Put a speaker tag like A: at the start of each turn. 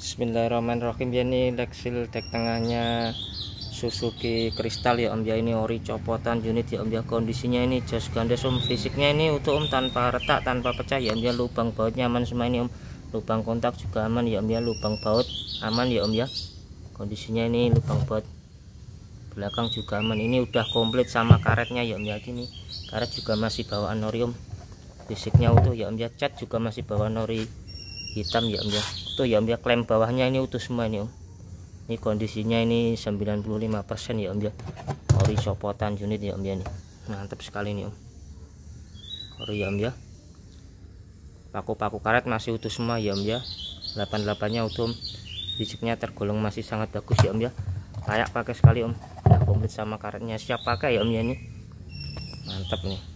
A: Bismillahirrahmanirrahim ya ini Lexil dek tengahnya Suzuki Kristal ya Om ya ini ori copotan unit ya Om ya kondisinya ini jos gandes Om fisiknya ini utuh Om tanpa retak tanpa pecah ya Om ya lubang bautnya aman semua ini Om lubang kontak juga aman ya Om ya lubang baut aman ya Om ya kondisinya ini lubang baut belakang juga aman ini udah komplit sama karetnya ya Om ya ini karet juga masih bawaan ori Om fisiknya utuh ya Om ya cat juga masih bawaan ori hitam ya Om ya tuh ya om ya klaim bawahnya ini utuh semua ini om ini kondisinya ini 95% ya om ya ori copotan unit ya om ya nih mantap sekali nih om ori ya om ya paku-paku karet masih utuh semua ya om ya 88 nya utuh om tergolong masih sangat bagus ya om ya layak pakai sekali om udah komplit sama karetnya siap pakai ya om ya nih mantap nih